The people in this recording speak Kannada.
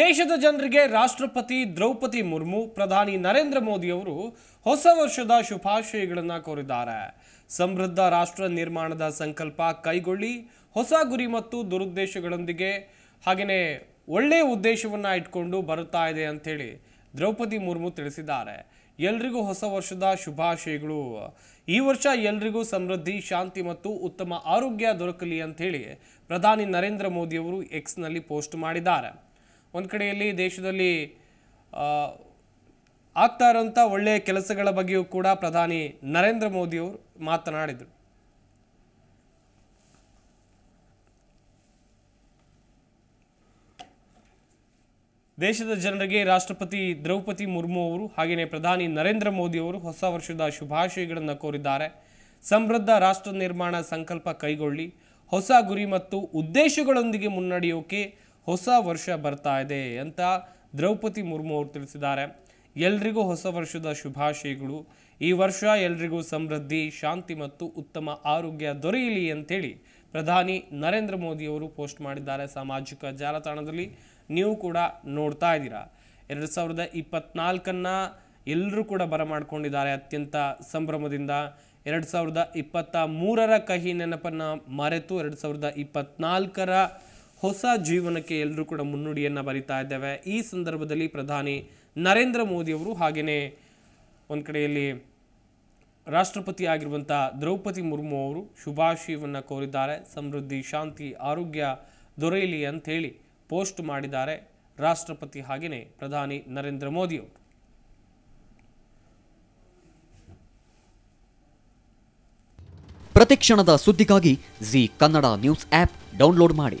ದೇಶದ ಜನರಿಗೆ ರಾಷ್ಟ್ರಪತಿ ದ್ರೌಪದಿ ಮುರ್ಮು ಪ್ರಧಾನಿ ನರೇಂದ್ರ ಮೋದಿಯವರು ಹೊಸ ವರ್ಷದ ಶುಭಾಶಯಗಳನ್ನು ಕೋರಿದ್ದಾರೆ ಸಮೃದ್ಧ ರಾಷ್ಟ್ರ ನಿರ್ಮಾಣದ ಸಂಕಲ್ಪ ಕೈಗೊಳ್ಳಿ ಹೊಸ ಗುರಿ ಮತ್ತು ದುರುದ್ದೇಶಗಳೊಂದಿಗೆ ಹಾಗೆಯೇ ಒಳ್ಳೆಯ ಉದ್ದೇಶವನ್ನು ಇಟ್ಕೊಂಡು ಬರುತ್ತಾ ಇದೆ ಅಂಥೇಳಿ ದ್ರೌಪದಿ ಮುರ್ಮು ತಿಳಿಸಿದ್ದಾರೆ ಎಲ್ರಿಗೂ ಹೊಸ ವರ್ಷದ ಶುಭಾಶಯಗಳು ಈ ವರ್ಷ ಎಲ್ರಿಗೂ ಸಮೃದ್ಧಿ ಶಾಂತಿ ಮತ್ತು ಉತ್ತಮ ಆರೋಗ್ಯ ದೊರಕಲಿ ಅಂಥೇಳಿ ಪ್ರಧಾನಿ ನರೇಂದ್ರ ಮೋದಿಯವರು ಎಕ್ಸ್ನಲ್ಲಿ ಪೋಸ್ಟ್ ಮಾಡಿದ್ದಾರೆ ಒಂದು ಕಡೆಯಲ್ಲಿ ದೇಶದಲ್ಲಿ ಆಗ್ತಾ ಇರೋಂಥ ಒಳ್ಳೆಯ ಕೆಲಸಗಳ ಬಗ್ಗೆಯೂ ಕೂಡ ಪ್ರಧಾನಿ ನರೇಂದ್ರ ಮೋದಿಯವರು ಮಾತನಾಡಿದರು ದೇಶದ ಜನರಿಗೆ ರಾಷ್ಟ್ರಪತಿ ದ್ರೌಪದಿ ಮುರ್ಮು ಅವರು ಹಾಗೆಯೇ ಪ್ರಧಾನಿ ನರೇಂದ್ರ ಮೋದಿ ಅವರು ಹೊಸ ವರ್ಷದ ಶುಭಾಶಯಗಳನ್ನು ಕೋರಿದ್ದಾರೆ ಸಮೃದ್ಧ ರಾಷ್ಟ್ರ ನಿರ್ಮಾಣ ಸಂಕಲ್ಪ ಕೈಗೊಳ್ಳಿ ಹೊಸ ಗುರಿ ಮತ್ತು ಉದ್ದೇಶಗಳೊಂದಿಗೆ ಮುನ್ನಡೆಯೋಕೆ ಹೊಸ ವರ್ಷ ಬರ್ತಾ ಇದೆ ಅಂತ ದ್ರೌಪದಿ ಮುರ್ಮು ಅವರು ತಿಳಿಸಿದ್ದಾರೆ ಎಲ್ರಿಗೂ ಹೊಸ ವರ್ಷದ ಶುಭಾಶಯಗಳು ಈ ವರ್ಷ ಎಲ್ರಿಗೂ ಸಮೃದ್ಧಿ ಶಾಂತಿ ಮತ್ತು ಉತ್ತಮ ಆರೋಗ್ಯ ದೊರೆಯಲಿ ಅಂತೇಳಿ ಪ್ರಧಾನಿ ನರೇಂದ್ರ ಮೋದಿ ಅವರು ಪೋಸ್ಟ್ ಮಾಡಿದ್ದಾರೆ ಸಾಮಾಜಿಕ ಜಾಲತಾಣದಲ್ಲಿ ನೀವು ಕೂಡ ನೋಡ್ತಾ ಇದ್ದೀರಾ ಎರಡು ಸಾವಿರದ ಇಪ್ಪತ್ನಾಲ್ಕನ್ನು ಎಲ್ಲರೂ ಕೂಡ ಬರಮಾಡಿಕೊಂಡಿದ್ದಾರೆ ಅತ್ಯಂತ ಸಂಭ್ರಮದಿಂದ ಎರಡು ಸಾವಿರದ ಇಪ್ಪತ್ತ ಮೂರರ ಕಹಿ ನೆನಪನ್ನು ಮರೆತು ಎರಡು ಸಾವಿರದ ಇಪ್ಪತ್ನಾಲ್ಕರ ಹೊಸ ಜೀವನಕ್ಕೆ ಎಲ್ಲರೂ ಕೂಡ ಮುನ್ನುಡಿಯನ್ನು ಬರಿತಾ ಇದ್ದೇವೆ ಈ ಸಂದರ್ಭದಲ್ಲಿ ಪ್ರಧಾನಿ ನರೇಂದ್ರ ಮೋದಿಯವರು ಹಾಗೆಯೇ ಒಂದು ಕಡೆಯಲ್ಲಿ ರಾಷ್ಟ್ರಪತಿ ಆಗಿರುವಂಥ ದ್ರೌಪದಿ ಮುರ್ಮು ಅವರು ಶುಭಾಶಯವನ್ನು ಕೋರಿದ್ದಾರೆ ಸಮೃದ್ಧಿ ಶಾಂತಿ ಆರೋಗ್ಯ ದೊರೆಯಲಿ ಅಂಥೇಳಿ ಪೋಸ್ಟ್ ಮಾಡಿದ್ದಾರೆ ರಾಷ್ಟ್ರಪತಿ ಹಾಗೆಯೇ ಪ್ರಧಾನಿ ನರೇಂದ್ರ ಮೋದಿಯವರು ಪ್ರತಿಕ್ಷಣದ ಸುದ್ದಿಗಾಗಿ Zee Kannada news app download ಮಾಡಿ